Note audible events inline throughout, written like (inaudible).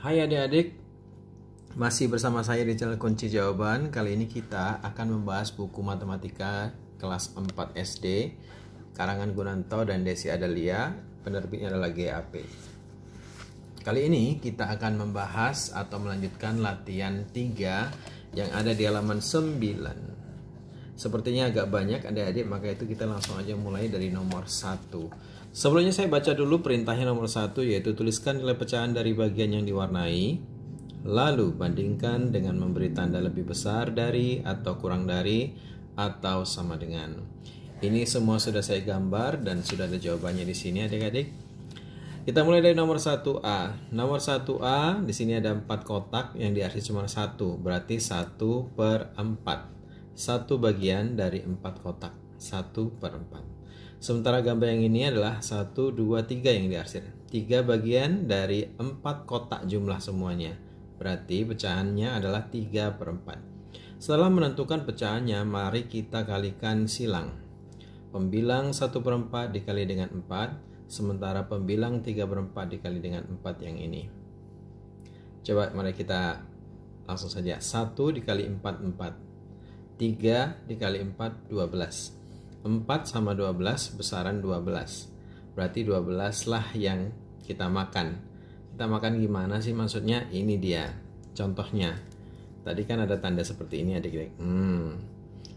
Hai adik-adik, masih bersama saya di channel Kunci Jawaban. Kali ini kita akan membahas buku matematika kelas 4 SD karangan Gunanto dan Desi Adalia, penerbitnya adalah GAP. Kali ini kita akan membahas atau melanjutkan latihan 3 yang ada di halaman 9 sepertinya agak banyak adik-adik maka itu kita langsung aja mulai dari nomor 1 Sebelumnya saya baca dulu perintahnya nomor satu yaitu tuliskan nilai pecahan dari bagian yang diwarnai. Lalu bandingkan dengan memberi tanda lebih besar dari atau kurang dari atau sama dengan. Ini semua sudah saya gambar dan sudah ada jawabannya di sini adik-adik. Kita mulai dari nomor 1A. Nomor 1A di sini ada 4 kotak yang diarsi cuma 1, berarti 1 per 4. Satu bagian dari 4 kotak, 1 per 4. Sementara gambar yang ini adalah 1, 2, 3 yang diarsir. 3 bagian dari 4 kotak jumlah semuanya. Berarti pecahannya adalah 3 per 4. Setelah menentukan pecahannya, mari kita kalikan silang. Pembilang 1 per 4 dikali dengan 4, sementara pembilang 3 per 4 dikali dengan 4 yang ini. Coba mari kita langsung saja. 1 dikali 4, 4. 3 dikali 4, 12. 4 sama 12 besaran 12. Berarti 12 lah yang kita makan. Kita makan gimana sih maksudnya? Ini dia. Contohnya. Tadi kan ada tanda seperti ini adik-adik. Hmm.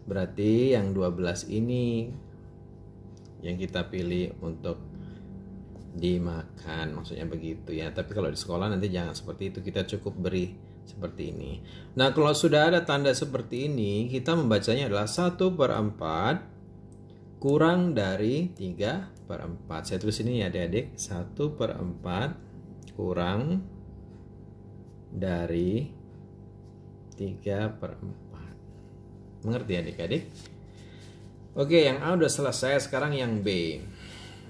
Berarti yang 12 ini yang kita pilih untuk dimakan maksudnya begitu ya tapi kalau di sekolah nanti jangan seperti itu kita cukup beri seperti ini nah kalau sudah ada tanda seperti ini kita membacanya adalah 1 per 4 kurang dari 3 per 4 saya tulis ini ya adik-adik 1 per 4 kurang dari 3 per 4 mengerti adik-adik oke yang A udah selesai sekarang yang B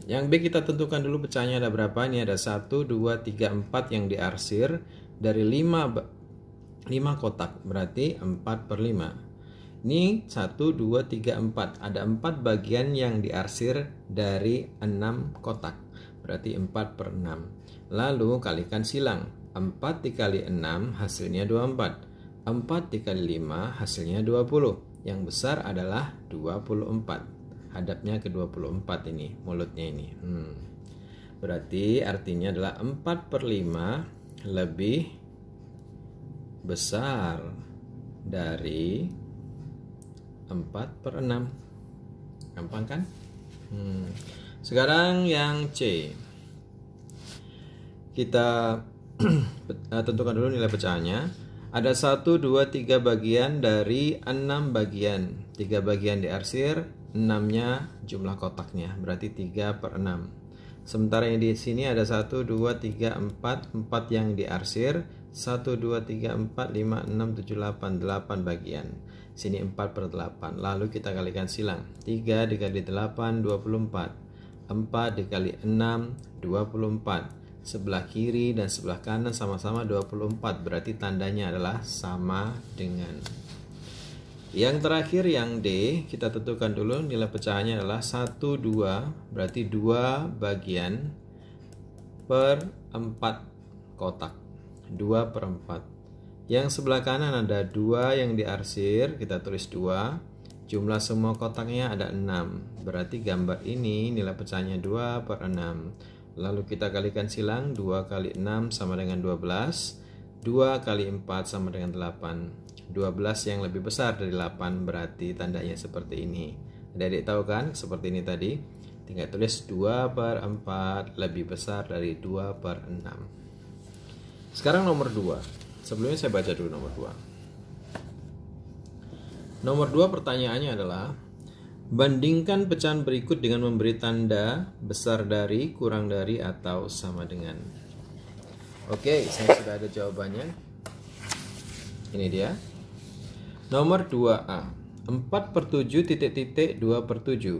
yang B kita tentukan dulu pecahnya ada berapa ini ada 1, 2, 3, 4 yang diarsir dari 5 5 kotak berarti 4 per 5 ini 1, 2, 3, 4. Ada 4 bagian yang diarsir dari 6 kotak. Berarti 4 per 6. Lalu kalikan silang. 4 dikali 6 hasilnya 24. 4 dikali 5 hasilnya 20. Yang besar adalah 24. Hadapnya ke 24 ini, mulutnya ini. Hmm. Berarti artinya adalah 4 per 5 lebih besar dari 4 per 6 gampang kan hmm. sekarang yang C kita (clears throat) eh, tentukan dulu nilai pecahannya ada 1, 2, 3 bagian dari 6 bagian 3 bagian diarsir 6 nya jumlah kotaknya berarti 3 per 6 sementara yang di sini ada 1, 2, 3, 4 4 yang diarsir 1, 2, 3, 4, 5, 6, 7, 8 8 bagian Sini 4 per 8. Lalu kita kalikan silang. 3 dikali 8, 24. 4 dikali 6, 24. Sebelah kiri dan sebelah kanan sama-sama 24. Berarti tandanya adalah sama dengan. Yang terakhir yang D, kita tentukan dulu nilai pecahannya adalah 1, 2. Berarti 2 bagian per 4 kotak. 2 per 4. Yang sebelah kanan ada dua yang diarsir, kita tulis dua. Jumlah semua kotaknya ada 6. Berarti gambar ini nilai pecahnya 2 per 6. Lalu kita kalikan silang 2 kali 6 sama dengan 12. 2 kali 4 sama dengan 8. 12 yang lebih besar dari 8 berarti tandanya seperti ini. Adik-adik tahu kan seperti ini tadi? Tinggal tulis 2 per 4 lebih besar dari 2 per 6. Sekarang nomor 2. Sebelumnya saya baca dulu nomor 2. Nomor 2 pertanyaannya adalah bandingkan pecahan berikut dengan memberi tanda besar dari, kurang dari atau sama dengan. Oke, saya sudah ada jawabannya. Ini dia. Nomor 2A. 4 per 7 titik-titik 2 per 7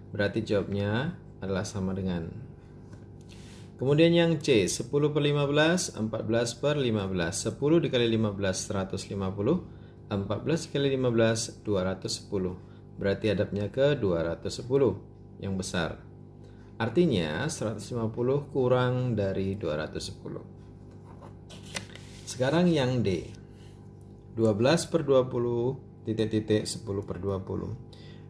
Berarti jawabnya adalah sama dengan. Kemudian yang C, 10 per 15, 14 per 15. 10 dikali 15, 150. 14 dikali 15, 210. Berarti adabnya ke 210, yang besar. Artinya 150 kurang dari 210. Sekarang yang D, 12 per 20, titik-titik 10 per 20.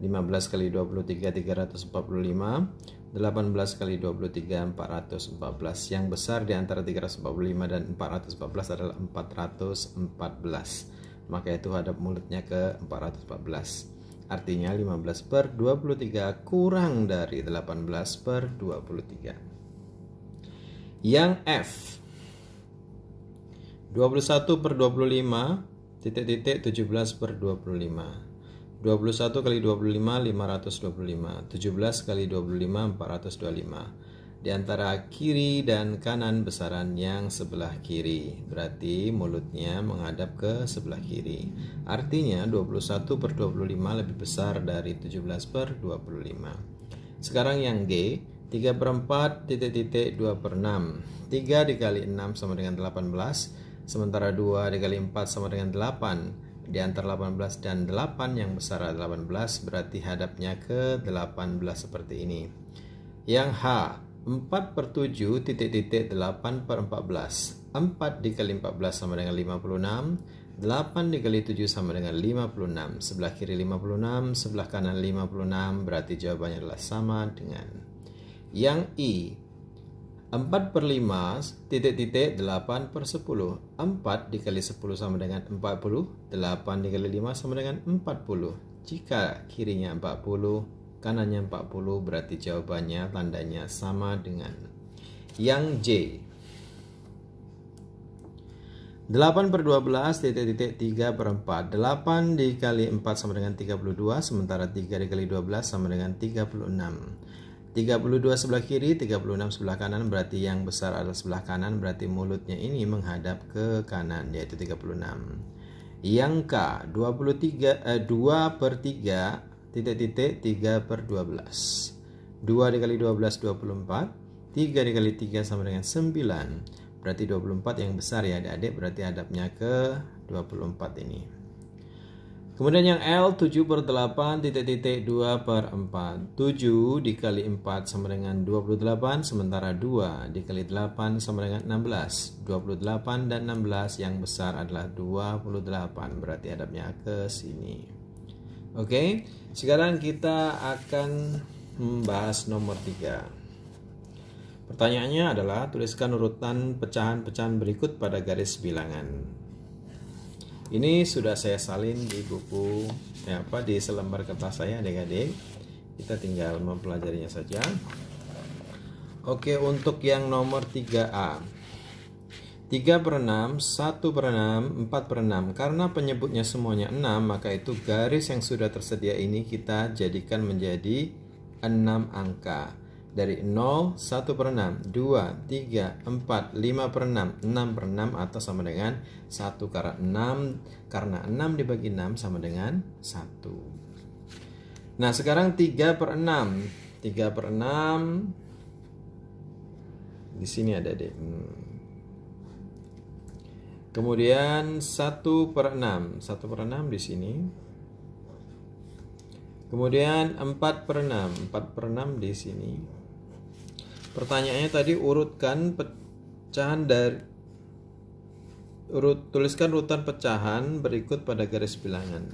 15 kali 23 345 18 kali 23 414 yang besar di antara 345 dan 414 adalah 414 maka itu hadap mulutnya ke 414 artinya 15 per 23 kurang dari 18 per 23 yang F 21 per 25 titik titik 17 per 25 21 kali 25 525 17 kali 25 425 Di antara kiri dan kanan besaran yang sebelah kiri Berarti mulutnya menghadap ke sebelah kiri Artinya 21 per 25 lebih besar dari 17 per 25 Sekarang yang G 3 per 4 titik titik 2 per 6 3 dikali 6 sama dengan 18 Sementara 2 dikali 4 sama dengan 8 di antara 18 dan 8 yang besar 18 berarti hadapnya ke 18 seperti ini. Yang H 4 per 7 titik titik 8 per 14 4 dikali 14 sama dengan 56 8 dikali 7 sama dengan 56 Sebelah kiri 56, sebelah kanan 56 Berarti jawabannya adalah sama dengan Yang I 4 per 5 titik titik 8 per 10 4 dikali 10 sama dengan 40 8 dikali 5 sama dengan 40 jika kirinya 40 kanannya 40 berarti jawabannya tandanya sama dengan yang J 8 per 12 titik titik 3 per 4 8 dikali 4 sama dengan 32 sementara 3 dikali 12 sama dengan 36 32 sebelah kiri, 36 sebelah kanan berarti yang besar adalah sebelah kanan berarti mulutnya ini menghadap ke kanan yaitu 36. Yang K 23 eh, 2 per 3 titik-titik 3 per 12. 2 dikali 12 24, 3 dikali 3 sama dengan 9. Berarti 24 yang besar ya adik-adik berarti hadapnya ke 24 ini. Kemudian yang L 7 per 8 titik titik 2 per 4 7 dikali 4 sama dengan 28 sementara 2 dikali 8 sama dengan 16 28 dan 16 yang besar adalah 28 berarti adabnya ke sini Oke sekarang kita akan membahas nomor 3 Pertanyaannya adalah tuliskan urutan pecahan-pecahan berikut pada garis bilangan ini sudah saya salin di buku ya apa di selembar kertas saya adik-adik. Kita tinggal mempelajarinya saja. Oke, untuk yang nomor 3A. 3 per 6, 1 per 6, 4 per 6. Karena penyebutnya semuanya 6, maka itu garis yang sudah tersedia ini kita jadikan menjadi 6 angka dari 0, 1 per 6, 2, 3, 4, 5 per 6, 6 per 6 atau sama dengan 1 karena 6 karena 6 dibagi 6 sama dengan 1. Nah sekarang 3 per 6, 3 per 6 di sini ada deh. Hmm. Kemudian 1 per 6 1 per 6 di sini Kemudian 4 per 6 4 per 6 di sini Pertanyaannya tadi urutkan pecahan dari urut tuliskan urutan pecahan berikut pada garis bilangan.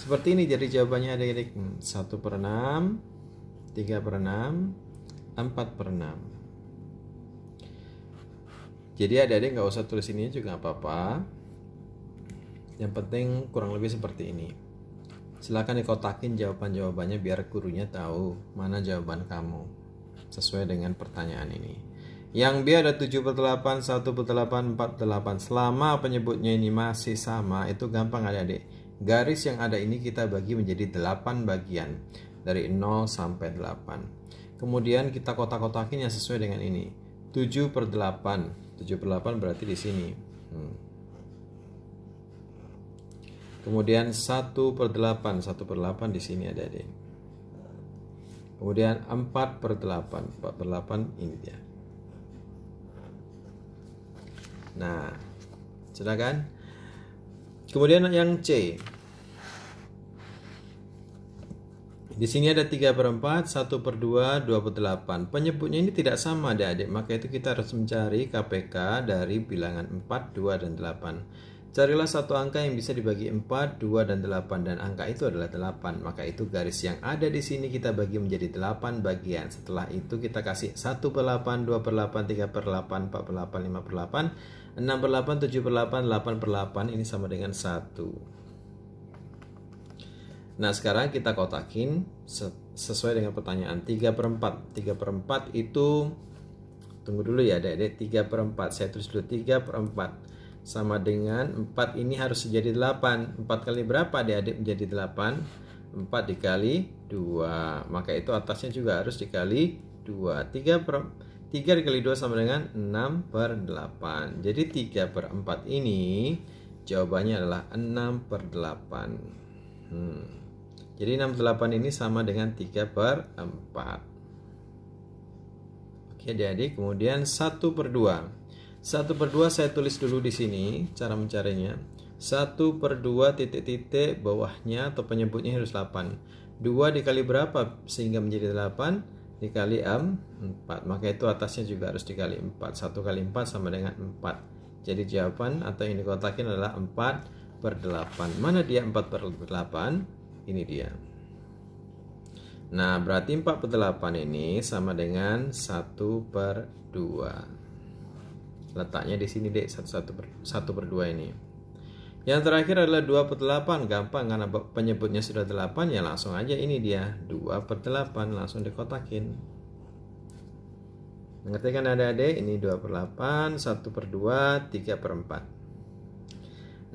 Seperti ini jadi jawabannya ada ini 1 hmm, per 6, 3 per 6, 4 per 6. Jadi ada adik nggak usah tulis ini juga apa-apa. Yang penting kurang lebih seperti ini silahkan dikotakin jawaban-jawabannya biar gurunya tahu mana jawaban kamu sesuai dengan pertanyaan ini. Yang B ada 78, per 8. Selama penyebutnya ini masih sama, itu gampang adik-adik. Garis yang ada ini kita bagi menjadi 8 bagian. Dari 0 sampai 8. Kemudian kita kotak-kotakin yang sesuai dengan ini. 7 per 8. 7 per 8 berarti di sini. Hmm. Kemudian 1 per 8. 1 per 8 di sini ada adik. Kemudian 4 per 8 4 per 8 ini dia Nah silakan Kemudian yang C Di sini ada 3 per 4, 1 per 2, 2 per 8. Penyebutnya ini tidak sama adik-adik, maka itu kita harus mencari KPK dari bilangan 4, 2, dan 8. Carilah satu angka yang bisa dibagi 4, 2, dan 8 dan angka itu adalah 8. Maka itu garis yang ada di sini kita bagi menjadi 8 bagian. Setelah itu kita kasih 1 per 8, 2 per 8, 3 per 8, 4 per 8, 5 per 8, 6 per 8, 7 per 8, 8 per 8 ini sama dengan 1. Nah sekarang kita kotakin sesuai dengan pertanyaan 3 per 4. 3 per 4 itu tunggu dulu ya adik-adik 3 per 4 saya tulis dulu 3 per 4 sama dengan 4 ini harus jadi 8 4 kali berapa adik-adik menjadi 8 4 dikali 2 maka itu atasnya juga harus dikali 2 3 per 3 dikali 2 sama dengan 6 per 8 jadi 3 per 4 ini jawabannya adalah 6 per 8 hmm. jadi 6 per 8 ini sama dengan 3 per 4 Oke adik-adik kemudian 1 per 2 1 per 2 saya tulis dulu di sini cara mencarinya. 1 per 2 titik-titik bawahnya atau penyebutnya harus 8. 2 dikali berapa sehingga menjadi 8? Dikali 4. Maka itu atasnya juga harus dikali 4. 1 kali 4 sama dengan 4. Jadi jawaban atau yang dikotakin adalah 4 per 8. Mana dia 4 per 8? Ini dia. Nah, berarti 4 per 8 ini sama dengan 1 per 2 letaknya di sini dek satu satu per, satu per dua ini yang terakhir adalah 2 per 8 Gampang karena penyebutnya sudah 8 Ya langsung aja ini dia 2 per 8 langsung dikotakin mengerti kan adik-adik Ini 2 per 8 1 per 2 3 per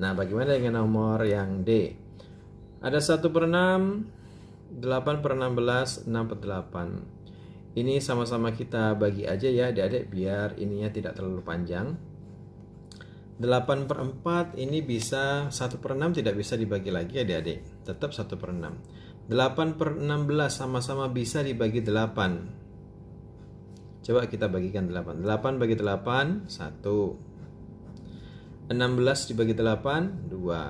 4 Nah bagaimana dengan nomor yang D Ada 1 per 6 8 per 16 6 per 8 ini sama-sama kita bagi aja ya adik-adik biar ininya tidak terlalu panjang 8 per 4 ini bisa 1 per 6 tidak bisa dibagi lagi adik-adik tetap 1 per 6 8 per 16 sama-sama bisa dibagi 8 coba kita bagikan 8 8 bagi 8 1 16 dibagi 8 2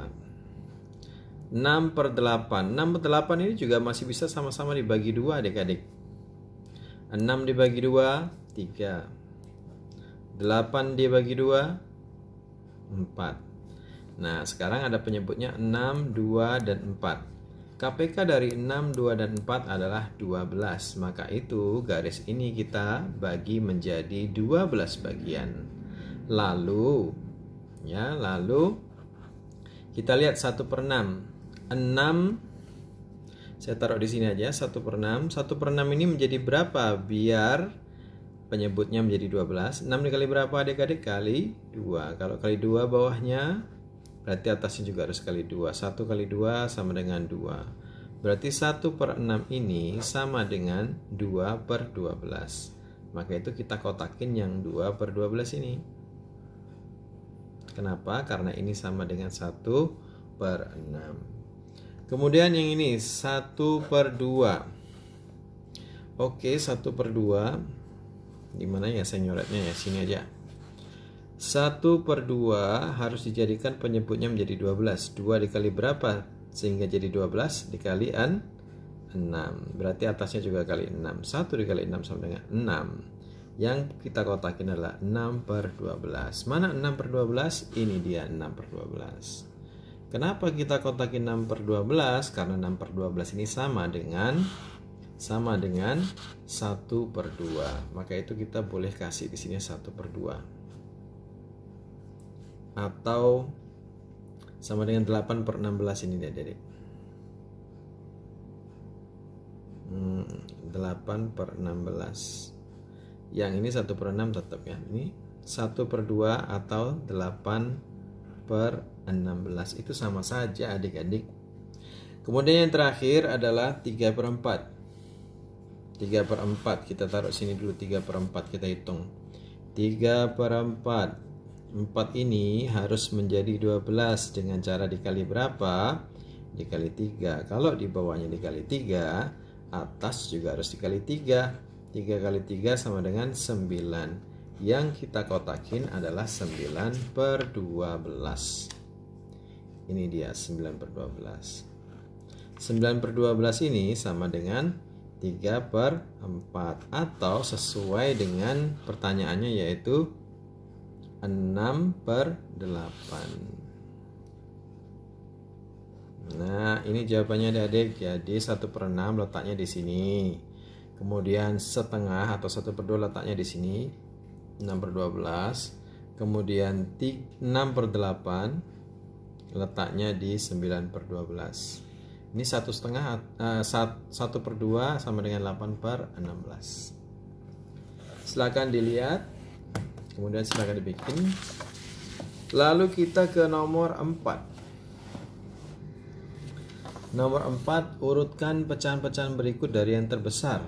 6 per 8 6 per 8 ini juga masih bisa sama-sama dibagi 2 adik-adik 6 dibagi 2, 3. 8 dibagi 2, 4. Nah, sekarang ada penyebutnya 6, 2, dan 4. KPK dari 6, 2, dan 4 adalah 12. Maka itu garis ini kita bagi menjadi 12 bagian. Lalu, ya, lalu kita lihat 1 per 6. 6 saya taruh di sini aja 1 per 6 1 per 6 ini menjadi berapa? Biar penyebutnya menjadi 12 6 dikali berapa adik-adik? Kali 2 Kalau kali 2 bawahnya Berarti atasnya juga harus kali 2 1 kali 2 sama dengan 2 Berarti 1 per 6 ini sama dengan 2 per 12 Maka itu kita kotakin yang 2 per 12 ini Kenapa? Karena ini sama dengan 1 per 6 Kemudian yang ini 1 per 2 Oke 1 per 2 Dimana ya saya nyoretnya ya Sini aja 1 per 2 harus dijadikan penyebutnya menjadi 12 2 dikali berapa? Sehingga jadi 12 dikali n 6 Berarti atasnya juga kali 6 1 dikali 6 sama dengan 6 Yang kita kotakin adalah 6 per 12 Mana 6 per 12? Ini dia 6 per 12 Kenapa kita kotakin 6 per 12? Karena 6 per 12 ini sama dengan sama dengan 1 per 2. Maka itu kita boleh kasih di sini 1 per 2. Atau sama dengan 8 per 16 ini ya, dedek. Hmm, 8 per 16. Yang ini 1 per 6 tetap ya. Ini 1 per 2 atau 8 per 16 itu sama saja adik-adik kemudian yang terakhir adalah 3 per 4 3 per 4 kita taruh sini dulu 3 per 4 kita hitung 3 per 4 4 ini harus menjadi 12 dengan cara dikali berapa dikali 3 kalau di bawahnya dikali 3 atas juga harus dikali 3 3 kali 3 sama dengan 9 yang kita kotakin adalah 9 per 12 Ini dia 9 per 12 9 per 12 ini sama dengan 3 per 4 Atau sesuai dengan pertanyaannya yaitu 6 per 8 Nah, ini jawabannya adik-adik. Jadi 1 per 6 letaknya di sini. Kemudian setengah atau 1 per 2 letaknya di sini. 6 per 12 kemudian 6 per 8 letaknya di 9 per 12 ini 1 setengah eh, satu per 2 sama dengan 8 per 16 silahkan dilihat kemudian silahkan dibikin lalu kita ke nomor 4 nomor 4 urutkan pecahan-pecahan berikut dari yang terbesar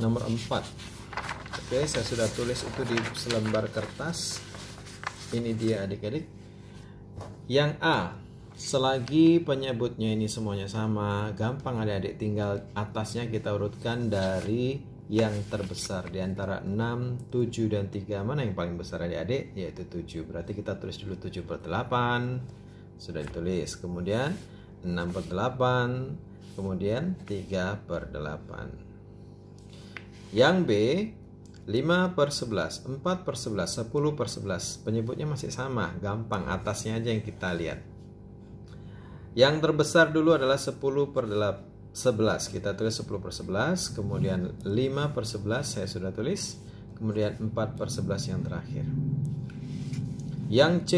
nomor 4 Oke, saya sudah tulis itu di selembar kertas. Ini dia adik-adik. Yang A, selagi penyebutnya ini semuanya sama, gampang adik-adik tinggal atasnya kita urutkan dari yang terbesar di antara 6, 7, dan 3 mana yang paling besar adik-adik? Yaitu 7. Berarti kita tulis dulu 7 per 8. Sudah ditulis. Kemudian 6 per 8. Kemudian 3 per 8. Yang B, 5 per 11, 4 per 11, 10 per 11. Penyebutnya masih sama, gampang. Atasnya aja yang kita lihat. Yang terbesar dulu adalah 10 per 11. Kita tulis 10 per 11. Kemudian 5 per 11 saya sudah tulis. Kemudian 4 per 11 yang terakhir. Yang C.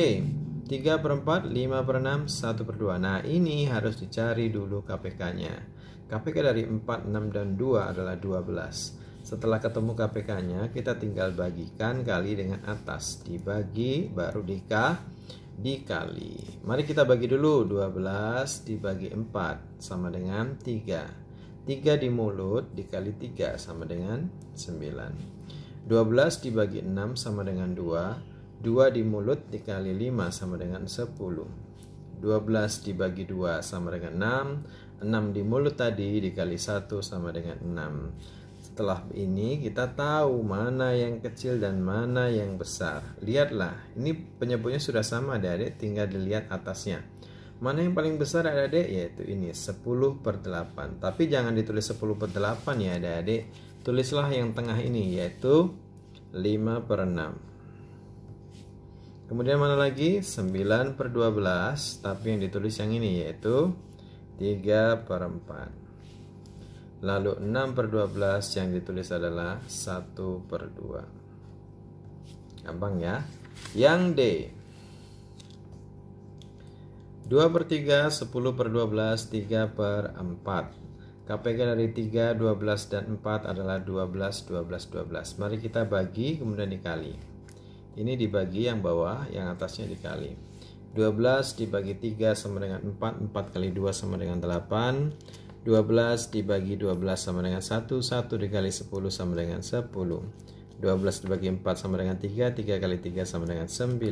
3 per 4, 5 per 6, 1 per 2. Nah ini harus dicari dulu KPK-nya. KPK dari 4, 6, dan 2 adalah 12. Setelah ketemu KPK-nya, kita tinggal bagikan kali dengan atas. Dibagi, baru dikah dikali. Mari kita bagi dulu. 12 dibagi 4 sama dengan 3. 3 di mulut dikali 3 sama dengan 9. 12 dibagi 6 sama dengan 2. 2 di mulut dikali 5 sama dengan 10. 12 dibagi 2 sama dengan 6. 6 di mulut tadi dikali 1 sama dengan 6. Setelah ini kita tahu mana yang kecil dan mana yang besar. Lihatlah, ini penyebutnya sudah sama adik-adik, tinggal dilihat atasnya. Mana yang paling besar adik-adik? Yaitu ini, 10 per 8. Tapi jangan ditulis 10 per 8 ya adik-adik. Tulislah yang tengah ini, yaitu 5 per 6. Kemudian mana lagi? 9 per 12 Tapi yang ditulis yang ini yaitu 3 per 4 Lalu 6 per 12 yang ditulis adalah 1 per 2 Gampang ya Yang D 2 per 3, 10 per 12, 3 per 4 KPK dari 3, 12, dan 4 adalah 12, 12, 12 Mari kita bagi kemudian dikali Ini dibagi yang bawah, yang atasnya dikali 12 dibagi 3 sama dengan 4 4 kali 2 sama dengan 8 12 dibagi 12 sama dengan 1, 1 dikali 10 sama dengan 10. 12 dibagi 4 sama dengan 3, 3 kali 3 sama dengan 9.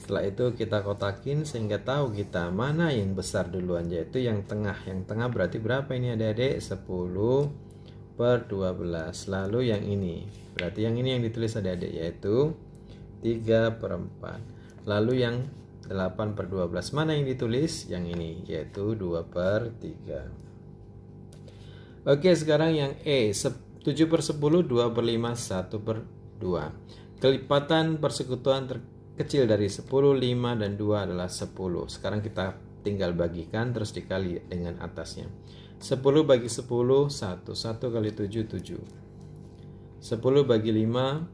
Setelah itu kita kotakin sehingga tahu kita mana yang besar duluan yaitu yang tengah. Yang tengah berarti berapa ini adik-adik? 10 per 12. Lalu yang ini. Berarti yang ini yang ditulis adik-adik yaitu 3 per 4. Lalu yang 8 per 12. Mana yang ditulis? Yang ini yaitu 2 per 3. Oke, sekarang yang E. 7 per 10, 2 per 5, 1 per 2. Kelipatan persekutuan terkecil dari 10, 5, dan 2 adalah 10. Sekarang kita tinggal bagikan terus dikali dengan atasnya. 10 bagi 10, 1. 1 kali 7, 7. 10 bagi 5,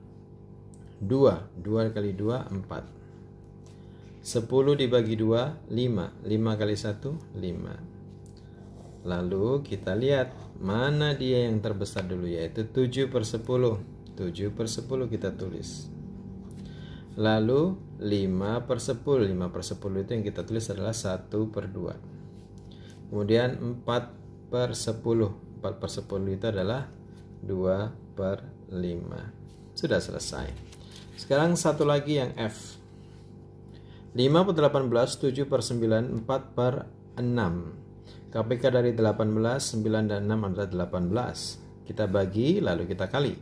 2. 2 kali 2, 4. 10 dibagi 2, 5. 5 kali 1, 5. Lalu kita lihat mana dia yang terbesar dulu yaitu 7 per 10 7 per 10 kita tulis Lalu 5 per 10 5 per 10 itu yang kita tulis adalah 1 per 2 Kemudian 4 per 10 4 per 10 itu adalah 2 per 5 Sudah selesai Sekarang satu lagi yang F 5 per 18 7 per 9 4 per 6 KPK dari 18, 9, dan 6 adalah 18. Kita bagi, lalu kita kali.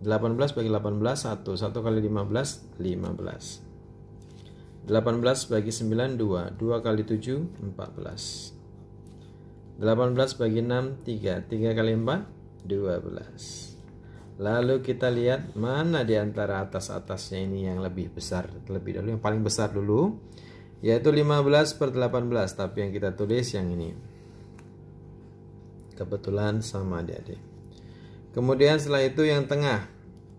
18 bagi 18, 1. 1 kali 15, 15. 18 bagi 9 2, 2 kali 7 14. 18 bagi 6 3, 3 kali 4 12. Lalu kita lihat mana di antara atas-atasnya ini yang lebih besar terlebih dahulu yang paling besar dulu yaitu 15 per 18 tapi yang kita tulis yang ini Kebetulan sama adik-adik. Kemudian setelah itu yang tengah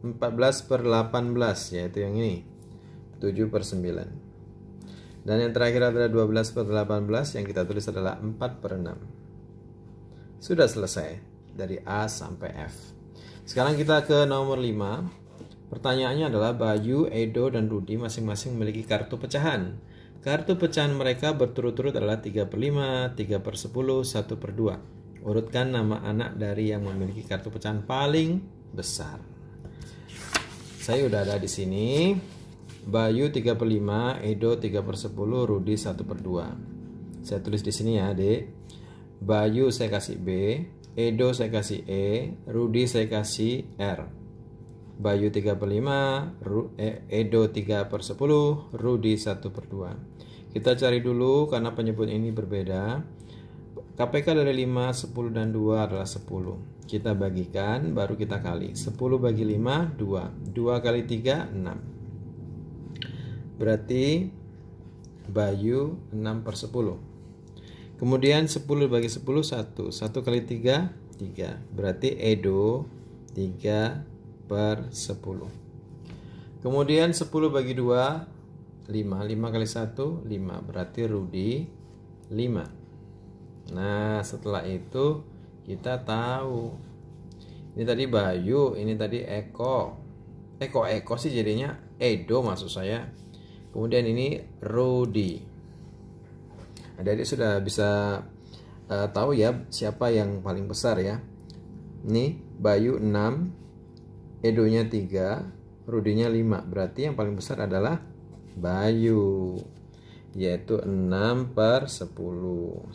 14 per 18 yaitu yang ini 7 per 9 Dan yang terakhir adalah 12 per 18 yang kita tulis adalah 4 per 6 Sudah selesai dari A sampai F Sekarang kita ke nomor 5 Pertanyaannya adalah Bayu, Edo, dan Rudi masing-masing memiliki kartu pecahan Kartu pecahan mereka berturut-turut adalah 3 per 5, 3 per 10, 1 per 2 Urutkan nama anak dari yang memiliki kartu pecahan paling besar. Saya udah ada di sini. Bayu 3 per 5, Edo 3 per 10, Rudi 1 per 2. Saya tulis di sini ya, Dek. Bayu saya kasih B, Edo saya kasih E, Rudi saya kasih R. Bayu 3 per 5, eh, Edo 3 per 10, Rudi 1 per 2. Kita cari dulu karena penyebut ini berbeda. KPK dari 5, 10, dan 2 adalah 10. Kita bagikan, baru kita kali. 10 bagi 5, 2. 2 kali 3, 6. Berarti Bayu 6 per 10. Kemudian 10 bagi 10, 1. 1 kali 3, 3. Berarti Edo 3 per 10. Kemudian 10 bagi 2, 5. 5 kali 1, 5. Berarti Rudi 5. Nah, setelah itu kita tahu. Ini tadi Bayu, ini tadi Eko. Eko Eko sih jadinya Edo maksud saya. Kemudian ini Rudi. jadi sudah bisa uh, tahu ya siapa yang paling besar ya. Ini Bayu 6, Edonya 3, Rudinya 5. Berarti yang paling besar adalah Bayu yaitu 6 per 10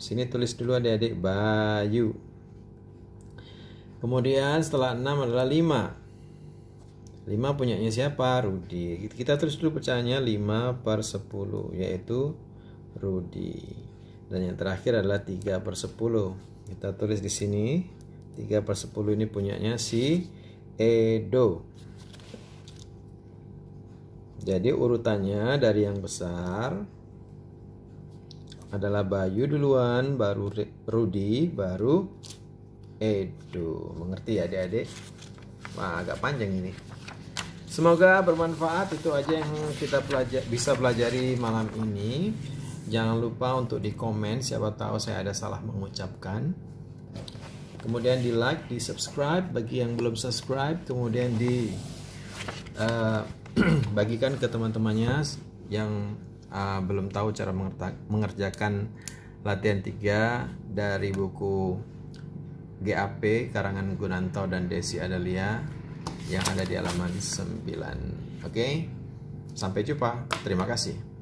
sini tulis dulu adik-adik Bayu kemudian setelah 6 adalah 5 5 punyanya siapa? Rudi kita tulis dulu pecahannya 5 per 10 yaitu Rudi dan yang terakhir adalah 3 per 10 kita tulis di sini 3 per 10 ini punyanya si Edo jadi urutannya dari yang besar adalah Bayu duluan, baru Rudi, baru Edo. Mengerti ya adik-adik? Wah, agak panjang ini. Semoga bermanfaat. Itu aja yang kita pelajar, bisa pelajari malam ini. Jangan lupa untuk di komen. Siapa tahu saya ada salah mengucapkan. Kemudian di like, di subscribe bagi yang belum subscribe. Kemudian di uh, (clears throat) bagikan ke teman-temannya yang uh, belum tahu cara mengerjakan latihan 3 dari buku GAP karangan Gunanto dan Desi Adalia yang ada di halaman 9. Oke. Okay? Sampai jumpa. Terima kasih.